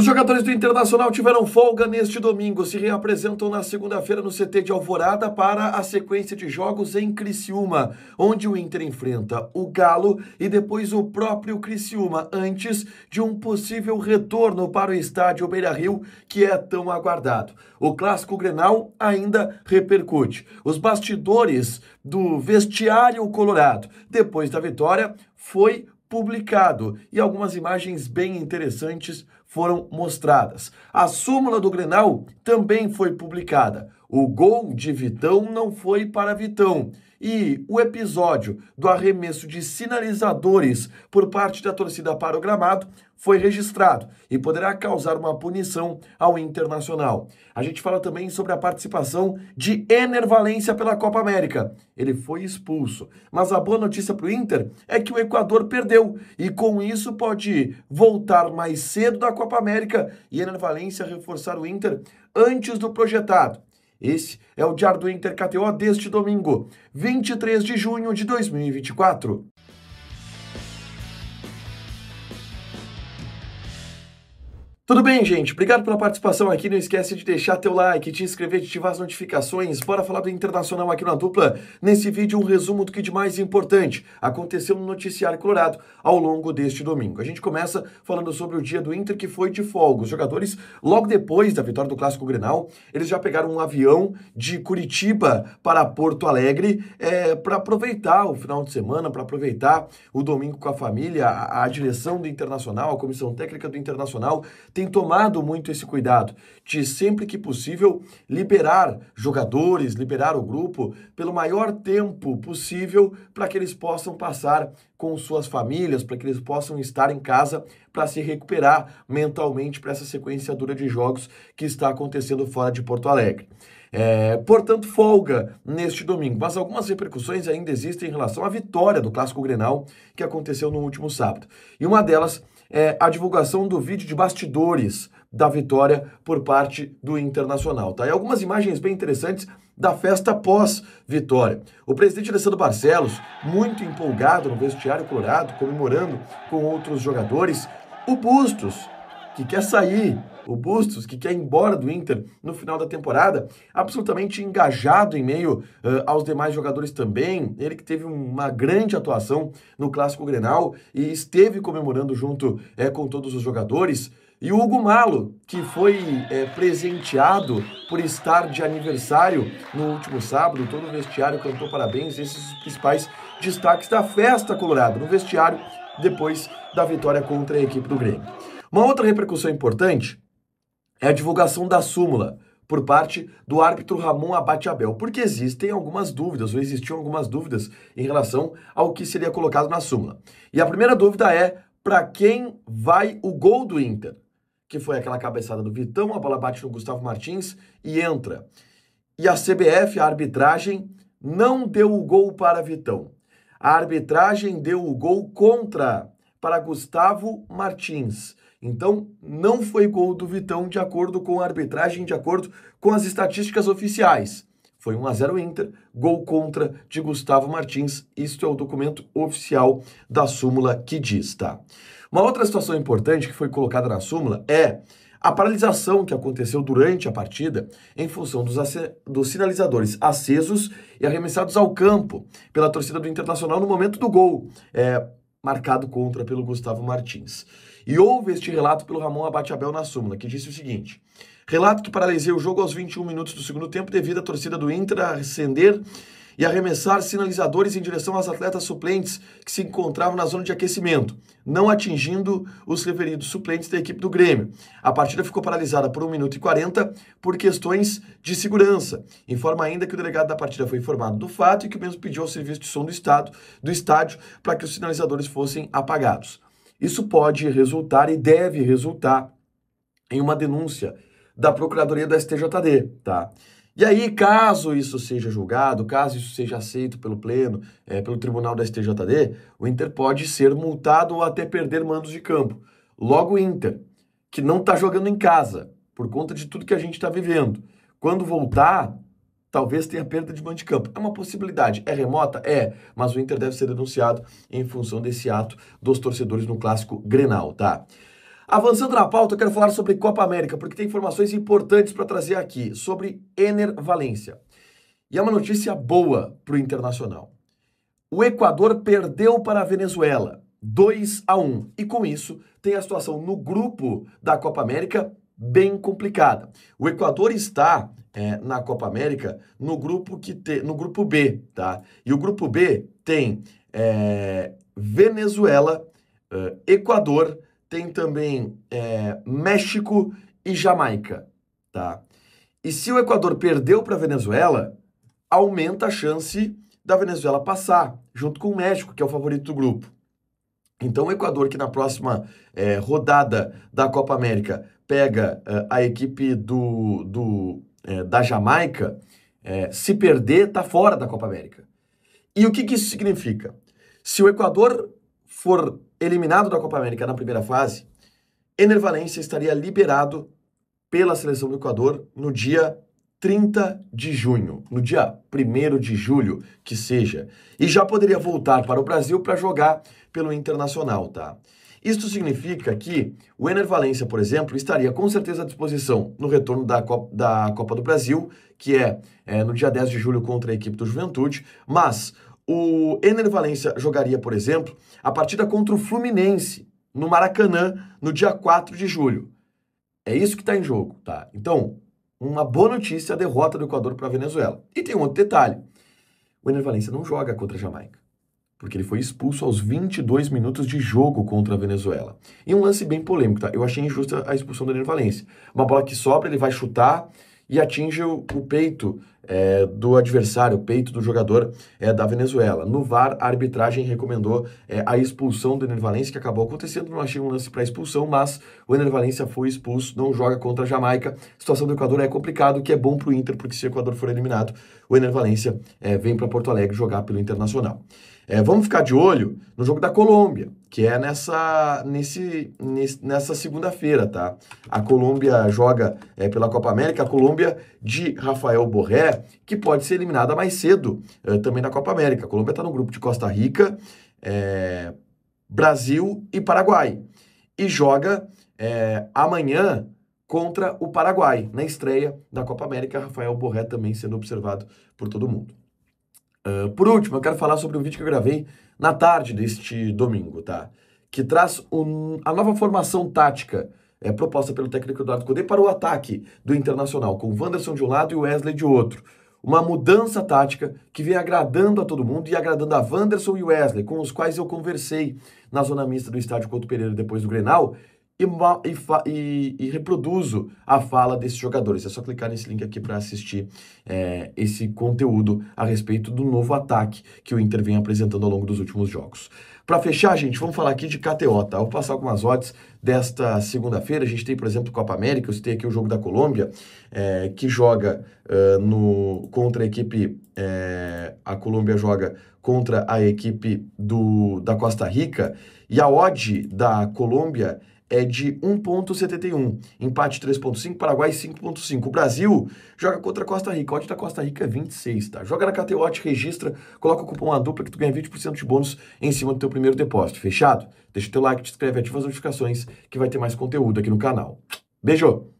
Os jogadores do Internacional tiveram folga neste domingo, se reapresentam na segunda-feira no CT de Alvorada para a sequência de jogos em Criciúma, onde o Inter enfrenta o Galo e depois o próprio Criciúma, antes de um possível retorno para o estádio Beira-Rio, que é tão aguardado. O clássico Grenal ainda repercute. Os bastidores do vestiário colorado, depois da vitória, foi publicado e algumas imagens bem interessantes foram mostradas. A súmula do Grenal também foi publicada. O gol de Vitão não foi para Vitão. E o episódio do arremesso de sinalizadores por parte da torcida para o gramado foi registrado e poderá causar uma punição ao Internacional. A gente fala também sobre a participação de Ener Valência pela Copa América. Ele foi expulso, mas a boa notícia para o Inter é que o Equador perdeu e com isso pode voltar mais cedo da Copa América e Ener Valência reforçar o Inter antes do projetado. Esse é o Diário do Inter KTO deste domingo, 23 de junho de 2024. Tudo bem, gente? Obrigado pela participação aqui. Não esquece de deixar teu like, te inscrever, de ativar as notificações. Bora falar do internacional aqui na dupla. Nesse vídeo, um resumo do que de mais importante aconteceu no noticiário colorado ao longo deste domingo. A gente começa falando sobre o dia do Inter, que foi de folga. Os jogadores, logo depois da vitória do Clássico Grenal, eles já pegaram um avião de Curitiba para Porto Alegre é, eh, para aproveitar o final de semana, para aproveitar o domingo com a família. A, a direção do Internacional, a comissão técnica do Internacional, tem tomado muito esse cuidado de, sempre que possível, liberar jogadores, liberar o grupo pelo maior tempo possível para que eles possam passar com suas famílias, para que eles possam estar em casa para se recuperar mentalmente para essa sequência dura de jogos que está acontecendo fora de Porto Alegre. É, portanto, folga neste domingo. Mas algumas repercussões ainda existem em relação à vitória do Clássico Grenal que aconteceu no último sábado. E uma delas é, a divulgação do vídeo de bastidores da vitória por parte do Internacional. Tá? E algumas imagens bem interessantes da festa pós-vitória. O presidente Alessandro Barcelos, muito empolgado no vestiário colorado, comemorando com outros jogadores. O Bustos, que quer sair, o Bustos, que quer ir embora do Inter no final da temporada, absolutamente engajado em meio uh, aos demais jogadores também. Ele que teve uma grande atuação no Clássico Grenal e esteve comemorando junto é, com todos os jogadores. E o Hugo Malo, que foi é, presenteado por estar de aniversário no último sábado, todo o vestiário cantou parabéns, esses os principais destaques da festa colorada no vestiário depois da vitória contra a equipe do Grêmio. Uma outra repercussão importante é a divulgação da súmula por parte do árbitro Ramon Abate Abel, porque existem algumas dúvidas, ou existiam algumas dúvidas em relação ao que seria colocado na súmula. E a primeira dúvida é para quem vai o gol do Inter, que foi aquela cabeçada do Vitão, a bola bate no Gustavo Martins e entra. E a CBF, a arbitragem, não deu o gol para Vitão. A arbitragem deu o gol contra para Gustavo Martins. Então, não foi gol do Vitão de acordo com a arbitragem, de acordo com as estatísticas oficiais. Foi 1 a 0 Inter, gol contra de Gustavo Martins. Isto é o documento oficial da súmula que diz, tá? Uma outra situação importante que foi colocada na súmula é a paralisação que aconteceu durante a partida em função dos, dos sinalizadores acesos e arremessados ao campo pela torcida do Internacional no momento do gol. É, marcado contra pelo Gustavo Martins. E houve este relato pelo Ramon Abateabel na súmula, que disse o seguinte: Relato que paralisei o jogo aos 21 minutos do segundo tempo devido à torcida do Inter acender e arremessar sinalizadores em direção aos atletas suplentes que se encontravam na zona de aquecimento, não atingindo os referidos suplentes da equipe do Grêmio. A partida ficou paralisada por 1 minuto e 40 por questões de segurança. Informa ainda que o delegado da partida foi informado do fato e que o mesmo pediu ao serviço de som do, estado, do estádio para que os sinalizadores fossem apagados. Isso pode resultar e deve resultar em uma denúncia da Procuradoria da STJD, tá? E aí, caso isso seja julgado, caso isso seja aceito pelo Pleno, é, pelo Tribunal da STJD, o Inter pode ser multado ou até perder mandos de campo. Logo, o Inter, que não está jogando em casa, por conta de tudo que a gente está vivendo, quando voltar, talvez tenha perda de mando de campo. É uma possibilidade. É remota? É. Mas o Inter deve ser denunciado em função desse ato dos torcedores no clássico Grenal, tá? Avançando na pauta, eu quero falar sobre Copa América, porque tem informações importantes para trazer aqui sobre Ener Valência. E é uma notícia boa para o internacional. O Equador perdeu para a Venezuela 2 a 1 e com isso tem a situação no grupo da Copa América bem complicada. O Equador está é, na Copa América no grupo que te, no grupo B, tá? E o grupo B tem é, Venezuela, é, Equador, tem também é, México e Jamaica, tá? E se o Equador perdeu para a Venezuela, aumenta a chance da Venezuela passar, junto com o México, que é o favorito do grupo. Então, o Equador, que na próxima é, rodada da Copa América pega é, a equipe do, do é, da Jamaica, é, se perder, está fora da Copa América. E o que, que isso significa? Se o Equador for eliminado da Copa América na primeira fase, Ener Valencia estaria liberado pela seleção do Equador no dia 30 de junho, no dia 1 de julho, que seja, e já poderia voltar para o Brasil para jogar pelo Internacional, tá? Isto significa que o Ener Valência, por exemplo, estaria com certeza à disposição no retorno da Copa, da Copa do Brasil, que é, é no dia 10 de julho contra a equipe do Juventude, mas o Ener Valência jogaria, por exemplo, a partida contra o Fluminense no Maracanã no dia 4 de julho. É isso que está em jogo, tá? Então, uma boa notícia a derrota do Equador para a Venezuela. E tem um outro detalhe. O Ener Valência não joga contra a Jamaica, porque ele foi expulso aos 22 minutos de jogo contra a Venezuela. E um lance bem polêmico, tá? Eu achei injusta a expulsão do Ener Valência. Uma bola que sobra, ele vai chutar, e atinge o, o peito é, do adversário, o peito do jogador é, da Venezuela. No VAR, a arbitragem recomendou é, a expulsão do Ener Valencia, que acabou acontecendo, não achei um lance para expulsão, mas o Ener Valencia foi expulso, não joga contra a Jamaica. A situação do Equador é complicada, o que é bom para o Inter, porque se o Equador for eliminado, o Ener Valencia é, vem para Porto Alegre jogar pelo Internacional. É, vamos ficar de olho no jogo da Colômbia, que é nessa, nesse, nessa segunda-feira, tá? A Colômbia joga é, pela Copa América, a Colômbia de Rafael Borré, que pode ser eliminada mais cedo é, também na Copa América. A Colômbia está no grupo de Costa Rica, é, Brasil e Paraguai. E joga é, amanhã contra o Paraguai, na estreia da Copa América, Rafael Borré também sendo observado por todo mundo por último, eu quero falar sobre um vídeo que eu gravei na tarde deste domingo, tá? Que traz um, a nova formação tática é, proposta pelo técnico Eduardo Cudê para o ataque do Internacional, com o Wanderson de um lado e o Wesley de outro. Uma mudança tática que vem agradando a todo mundo e agradando a Wanderson e Wesley, com os quais eu conversei na zona mista do estádio Couto Pereira depois do Grenal, e, e, e, reproduzo a fala desses jogadores. É só clicar nesse link aqui para assistir é, esse conteúdo a respeito do novo ataque que o Inter vem apresentando ao longo dos últimos jogos. Para fechar, gente, vamos falar aqui de KTO, tá? Eu vou passar algumas odds desta segunda-feira. A gente tem, por exemplo, Copa América, eu citei aqui o jogo da Colômbia, é, que joga uh, no, contra a equipe. É, a Colômbia joga contra a equipe do, da Costa Rica e a odd da Colômbia é de 1,71. Empate 3,5, Paraguai 5,5. O Brasil joga contra a Costa Rica. Ódio da tá Costa Rica é 26, tá? Joga na KTWatch, registra, coloca o cupom A dupla que tu ganha 20% de bônus em cima do teu primeiro depósito. Fechado? Deixa o teu like, te inscreve, ativa as notificações que vai ter mais conteúdo aqui no canal. Beijo!